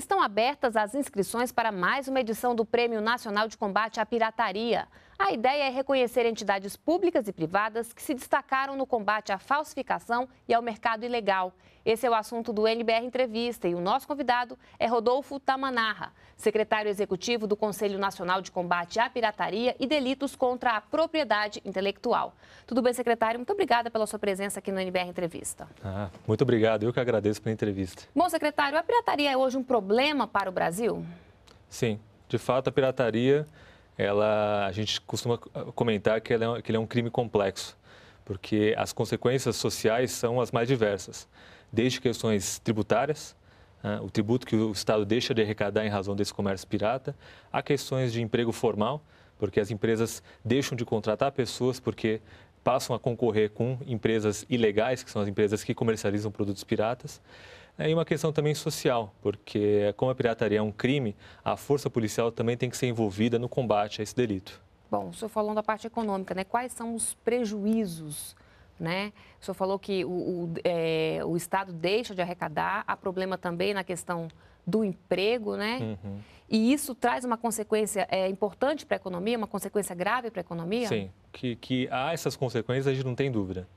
estão abertas as inscrições para mais uma edição do Prêmio Nacional de Combate à Pirataria. A ideia é reconhecer entidades públicas e privadas que se destacaram no combate à falsificação e ao mercado ilegal. Esse é o assunto do NBR Entrevista e o nosso convidado é Rodolfo Tamanarra, secretário executivo do Conselho Nacional de Combate à Pirataria e Delitos contra a Propriedade Intelectual. Tudo bem, secretário? Muito obrigada pela sua presença aqui no NBR Entrevista. Ah, muito obrigado, eu que agradeço pela entrevista. Bom, secretário, a pirataria é hoje um problema para o Brasil? Sim, de fato, a pirataria ela, a gente costuma ah, comentar que, é, que ele é um crime complexo, porque as consequências sociais são as mais diversas, desde questões tributárias, né, o tributo que o Estado deixa de arrecadar em razão desse comércio pirata, há questões de emprego formal, porque as empresas deixam de contratar pessoas porque passam a concorrer com empresas ilegais, que são as empresas que comercializam produtos piratas. É, e uma questão também social, porque como a pirataria é um crime, a força policial também tem que ser envolvida no combate a esse delito. Bom, o senhor falou da parte econômica, né? Quais são os prejuízos né? O senhor falou que o, o, é, o, Estado deixa de arrecadar, há problema também na questão do emprego, né? Uhum. E isso traz uma consequência é, importante para a economia, uma consequência grave para a economia? Sim, que, que há essas consequências a gente não tem dúvida.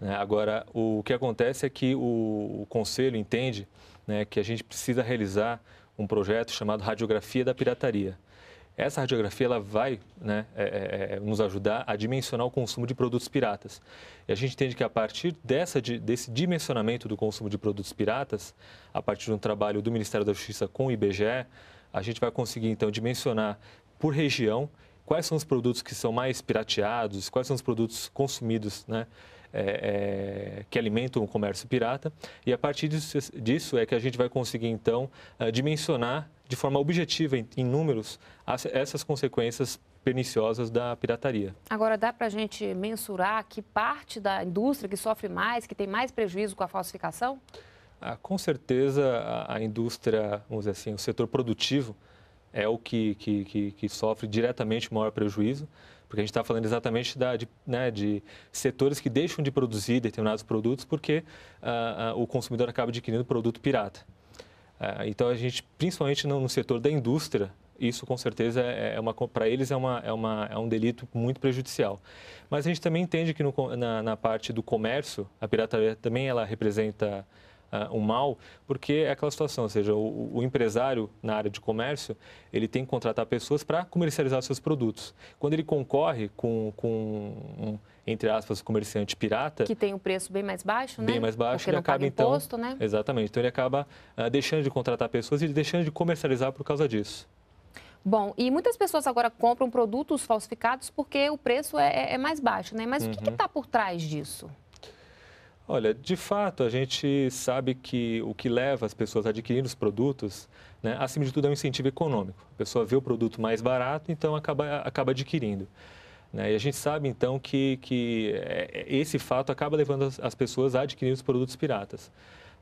Né? Agora, o que acontece é que o, Conselho entende né, que a gente precisa realizar um projeto chamado Radiografia da Pirataria. Essa radiografia ela vai né, é, é, é nos ajudar a dimensionar o consumo de produtos piratas. E a gente entende que a partir dessa, desse dimensionamento do consumo de produtos piratas, a partir de um trabalho do Ministério da Justiça com o IBGE, a gente vai conseguir então dimensionar por região quais são os produtos que são mais pirateados, quais são os produtos consumidos né, é, é, que alimentam o comércio pirata. E a partir disso, disso é que a gente vai conseguir, então, é, dimensionar de forma objetiva, em, em números, as, essas consequências perniciosas da pirataria. Agora, dá para a gente mensurar que parte da indústria que sofre mais, que tem mais prejuízo com a falsificação? Ah, com certeza, a, a indústria, vamos dizer assim, o setor produtivo é o que, que, que, que sofre diretamente o maior prejuízo. Porque a gente está falando exatamente da, de, né, de, setores que deixam de produzir determinados produtos porque uh, uh, o consumidor acaba adquirindo produto pirata. Uh, então, a gente, principalmente no, no, setor da indústria, isso com certeza é, é uma para eles é, uma, é, uma, é um delito muito prejudicial. Mas a gente também entende que no, na, na parte do comércio, a pirataria também ela representa uh, o mal, porque é aquela situação, ou seja, o, o, empresário na área de comércio, ele tem que contratar pessoas para comercializar seus produtos. Quando ele concorre com, com um, entre aspas, comerciante pirata... Que tem um preço bem mais baixo, né? Bem mais baixo, porque ele acaba, então imposto, então... Né? Exatamente, então ele acaba uh, deixando de contratar pessoas e deixando de comercializar por causa disso. Bom, e muitas pessoas agora compram produtos falsificados porque o preço é, é, é mais baixo, né? Mas uhum. o que está uhum. por trás disso? Olha, de fato, a gente sabe que o que leva as pessoas a adquirir os produtos, né, acima de tudo, é um incentivo econômico. A pessoa vê o produto mais barato, então acaba, acaba adquirindo. Né? E a gente sabe, então, que, que é, é, esse fato acaba levando as pessoas a adquirir os produtos piratas.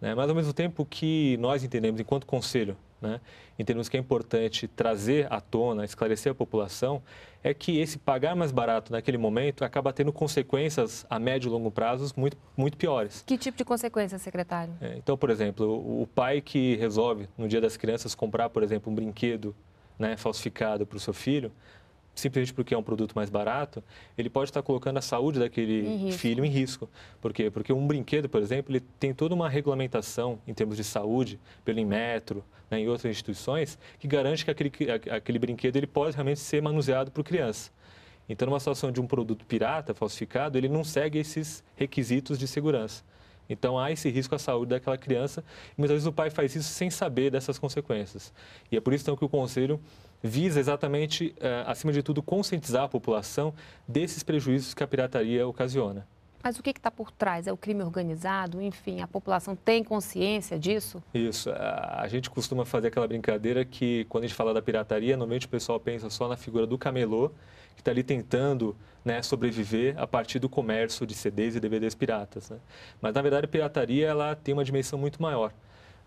Né? Mas, ao mesmo tempo que nós entendemos, enquanto conselho, né? entendemos que é importante trazer à tona, esclarecer a população, é que esse pagar mais barato naquele momento acaba tendo consequências a médio e longo prazos muito, muito piores. Que tipo de consequências, secretário? É, então, por exemplo, o, o pai que resolve, no dia das crianças, comprar, por exemplo, um brinquedo né, falsificado para o seu filho, simplesmente porque é um produto mais barato, ele pode estar colocando a saúde daquele em filho em risco. Por quê? Porque um brinquedo, por exemplo, ele tem toda uma regulamentação em termos de saúde, pelo Inmetro, né, em outras instituições, que garante que aquele, aquele brinquedo ele pode realmente ser manuseado por criança. Então, numa situação de um produto pirata, falsificado, ele não segue esses requisitos de segurança. Então há esse risco à saúde daquela criança. E muitas vezes o pai faz isso sem saber dessas consequências. E é por isso então que o conselho visa exatamente, eh, acima de tudo, conscientizar a população desses prejuízos que a pirataria ocasiona. Mas o que está por trás? É o crime organizado? Enfim, a população tem consciência disso? Isso. A gente costuma fazer aquela brincadeira que, quando a gente fala da pirataria, normalmente o pessoal pensa só na figura do camelô, que está ali tentando né, sobreviver a partir do comércio de CDs e DVDs piratas. Né? Mas, na verdade, a pirataria ela tem uma dimensão muito maior.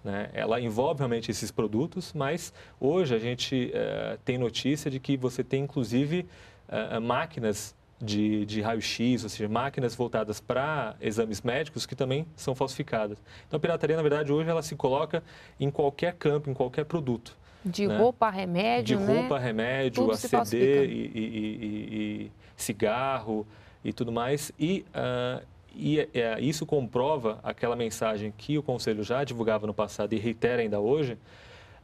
Né? Ela envolve realmente esses produtos, mas hoje a gente uh, tem notícia de que você tem inclusive uh, máquinas de, de raio-x, ou seja, máquinas voltadas para exames médicos que também são falsificadas. Então, a pirataria, na verdade, hoje ela se coloca em qualquer campo, em qualquer produto. De né? roupa, remédio, De né? roupa, né? remédio, Tudo ACD e, e, e, e, cigarro e tudo mais. E uh, e é, isso comprova aquela mensagem que o Conselho já divulgava no passado e reitera ainda hoje,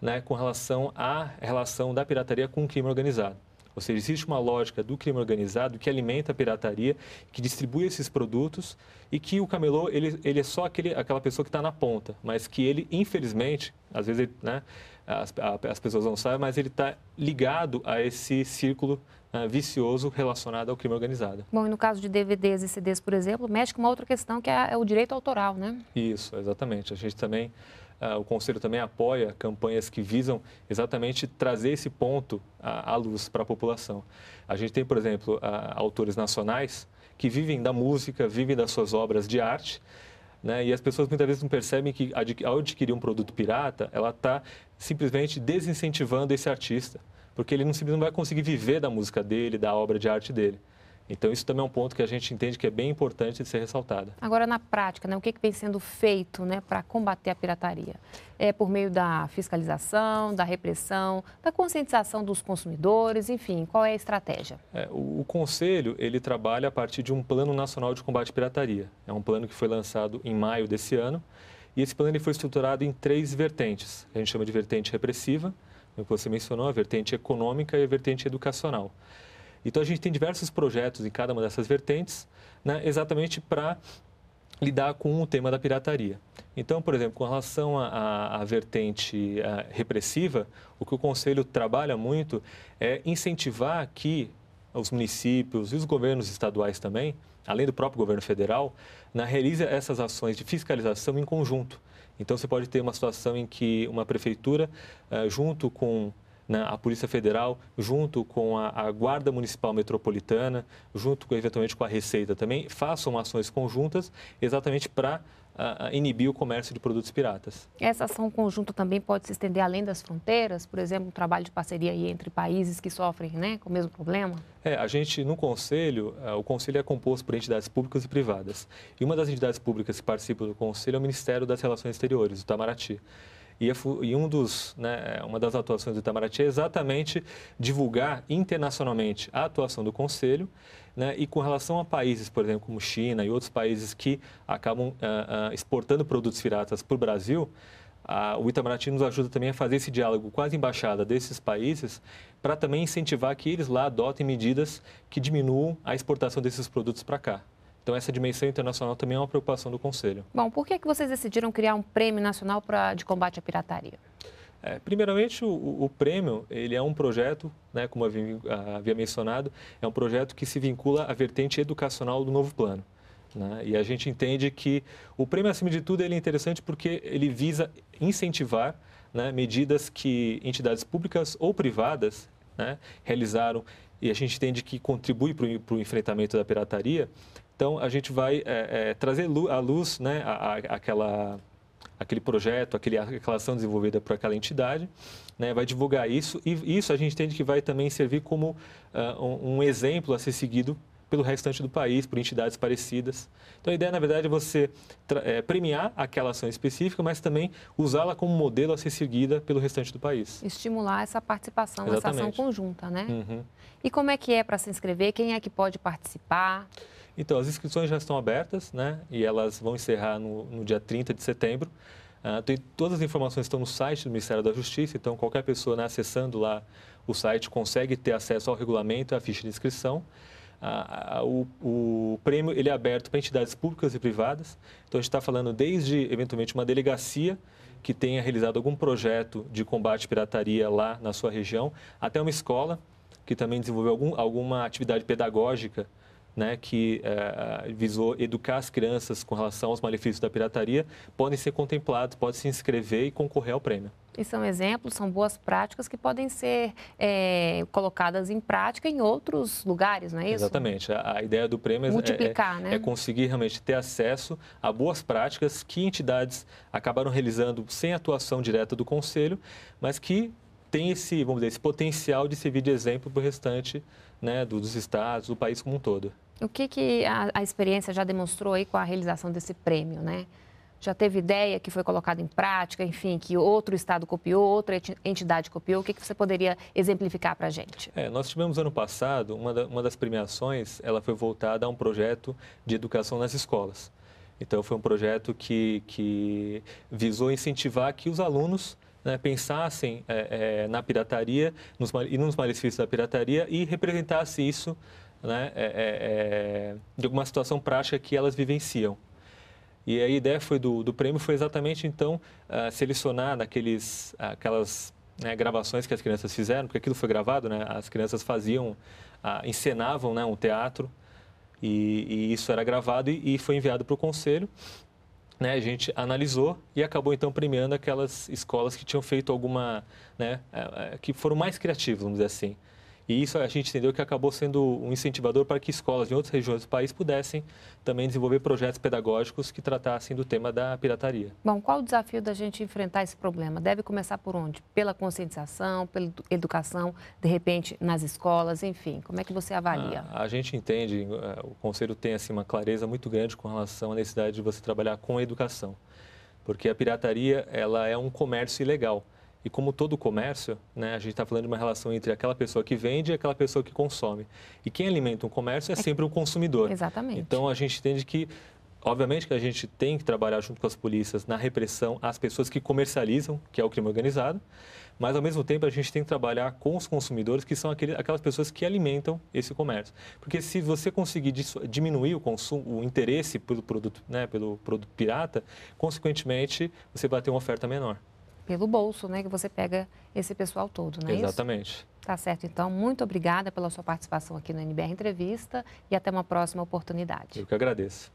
né, com relação à relação da pirataria com o crime organizado. Ou seja, existe uma lógica do crime organizado que alimenta a pirataria, que distribui esses produtos e que o camelô, ele, ele é só aquele, aquela pessoa que está na ponta, mas que ele, infelizmente, às vezes, né, as, as pessoas não sabem, mas ele está ligado a esse círculo né, vicioso relacionado ao crime organizado. Bom, e no caso de DVDs e CDs, por exemplo, mexe com uma outra questão que é, é o direito autoral, né? Isso, exatamente. A gente também ah, o Conselho também apoia campanhas que visam exatamente trazer esse ponto à luz para a população. A gente tem, por exemplo, ah, autores nacionais que vivem da música, vivem das suas obras de arte, né? E as pessoas muitas vezes não percebem que ao adquirir um produto pirata, ela está simplesmente desincentivando esse artista, porque ele não, não vai conseguir viver da música dele, da obra de arte dele. Então, isso também é um ponto que a gente entende que é bem importante de ser ressaltado. Agora, na prática, né, o que, que vem sendo feito né, para combater a pirataria? É por meio da fiscalização, da repressão, da conscientização dos consumidores, enfim, qual é a estratégia? É, o, o, Conselho, ele trabalha a partir de um Plano Nacional de Combate à Pirataria. É um plano que foi lançado em maio desse ano e esse plano ele foi estruturado em três vertentes. A gente chama de vertente repressiva, como você mencionou, a vertente econômica e a vertente educacional. Então a gente tem diversos projetos em cada uma dessas vertentes, né, exatamente para lidar com o tema da pirataria. Então, por exemplo, com relação à vertente é, repressiva, o que o Conselho trabalha muito é incentivar que os municípios e os governos estaduais também, além do próprio governo federal, na, né, realiza essas ações de fiscalização em conjunto. Então, você pode ter uma situação em que uma prefeitura, é, junto com né, a Polícia Federal, junto com a, a, Guarda Municipal Metropolitana, junto com, eventualmente com a Receita também, façam ações conjuntas exatamente para uh, inibir o comércio de produtos piratas. Essa ação conjunta também pode se estender além das fronteiras, por exemplo, um trabalho de parceria aí entre países que sofrem né, com o mesmo problema? É, a gente, no Conselho, uh, o Conselho é composto por entidades públicas e privadas. E uma das entidades públicas que participa do Conselho é o Ministério das Relações Exteriores, o Itamaraty. E, e um dos, né, é, uma das atuações do Itamaraty é exatamente divulgar internacionalmente a atuação do Conselho né, e com relação a países, por exemplo, como China e outros países que acabam ah, ah, exportando produtos piratas para o Brasil, o Itamaraty nos ajuda também a fazer esse diálogo com as embaixadas desses países para também incentivar que eles lá adotem medidas que diminuam a exportação desses produtos para cá. Então, essa dimensão internacional também é uma preocupação do Conselho. Bom, por que, é que vocês decidiram criar um prêmio nacional pra, de combate à pirataria? É, primeiramente, o, o, prêmio ele é um projeto, né, como havia, havia mencionado, é um projeto que se vincula à vertente educacional do novo plano. Né? E a gente entende que o prêmio, acima de tudo, ele é interessante porque ele visa incentivar né, medidas que entidades públicas ou privadas né, realizaram e a gente entende que contribui para o enfrentamento da pirataria, então, a gente vai é, é, trazer à luz né, a, a, aquela, aquele projeto, aquele, aquela ação desenvolvida por aquela entidade, né, vai divulgar isso e isso a gente entende que vai também servir como uh, um, um exemplo a ser seguido pelo restante do país, por entidades parecidas. Então, a ideia, na verdade, é você é, premiar aquela ação específica, mas também usá-la como modelo a ser seguida pelo restante do país. Estimular essa participação, Exatamente. essa ação conjunta, né? Uhum. E como é que é para se inscrever? Quem é que pode participar? Então, as inscrições já estão abertas, né? E elas vão encerrar no, no dia 30 de setembro. Uh, tem, todas as informações estão no site do Ministério da Justiça, então qualquer pessoa né, acessando lá o site consegue ter acesso ao regulamento e à ficha de inscrição. Uh, uh, o, o, prêmio ele é aberto para entidades públicas e privadas, então a gente está falando desde, eventualmente, uma delegacia que tenha realizado algum projeto de combate à pirataria lá na sua região, até uma escola que também desenvolveu algum, alguma atividade pedagógica né, que é, visou educar as crianças com relação aos malefícios da pirataria, podem ser contemplados, podem se inscrever e concorrer ao prêmio. E são exemplos, são boas práticas que podem ser é, colocadas em prática em outros lugares, não é isso? Exatamente. A, a ideia do prêmio é, Multiplicar, é, é, né? é conseguir realmente ter acesso a boas práticas que entidades acabaram realizando sem atuação direta do Conselho, mas que tem esse, vamos dizer, esse potencial de servir de exemplo para o restante né, dos estados, do país como um todo. O que, que a, a experiência já demonstrou aí com a realização desse prêmio, né? Já teve ideia que foi colocada em prática, enfim, que outro estado copiou, outra entidade copiou? O que, que você poderia exemplificar para a gente? É, nós tivemos ano passado, uma, da, uma das premiações, ela foi voltada a um projeto de educação nas escolas. Então, foi um projeto que, que visou incentivar que os alunos né, pensassem é, é, na pirataria nos, e nos malefícios da pirataria e representasse isso né, é, é, é, de alguma situação prática que elas vivenciam. E a ideia foi do, do prêmio foi exatamente, então, uh, selecionar daqueles, aquelas né, gravações que as crianças fizeram, porque aquilo foi gravado, né, as crianças faziam, uh, encenavam né, um teatro, e, e, isso era gravado e, e foi enviado para o conselho. Né, a gente analisou e acabou então premiando aquelas escolas que tinham feito alguma, né, eh, eh, que foram mais criativas, vamos dizer assim. E isso a gente entendeu que acabou sendo um incentivador para que escolas de outras regiões do país pudessem também desenvolver projetos pedagógicos que tratassem do tema da pirataria. Bom, qual o desafio da gente enfrentar esse problema? Deve começar por onde? Pela conscientização, pela educação, de repente nas escolas, enfim. Como é que você avalia? A, a gente entende, eh, o Conselho tem assim, uma clareza muito grande com relação à necessidade de você trabalhar com a educação. Porque a pirataria ela é um comércio ilegal. E como todo comércio, né, a gente está falando de uma relação entre aquela pessoa que vende e aquela pessoa que consome. E quem alimenta um comércio é, é sempre o um consumidor. Exatamente. Então a gente entende que Obviamente que a gente tem que trabalhar junto com as polícias na repressão às pessoas que comercializam, que é o crime organizado, mas ao mesmo tempo a gente tem que trabalhar com os consumidores, que são aquele, aquelas pessoas que alimentam esse comércio. Porque se você conseguir diminuir o consumo, o interesse pelo produto, né, pelo produto pirata, consequentemente você vai ter uma oferta menor pelo bolso, né, que você pega esse pessoal todo, não é Exatamente. Isso? Tá certo, então. Muito obrigada pela sua participação aqui no NBR Entrevista e até uma próxima oportunidade. Eu que agradeço.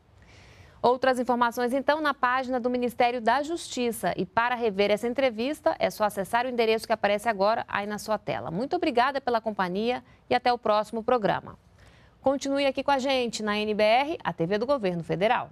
Outras informações, então, na página do Ministério da Justiça. E para rever essa entrevista, é só acessar o endereço que aparece agora aí na sua tela. Muito obrigada pela companhia e até o próximo programa. Continue aqui com a gente na NBR, a TV do Governo Federal.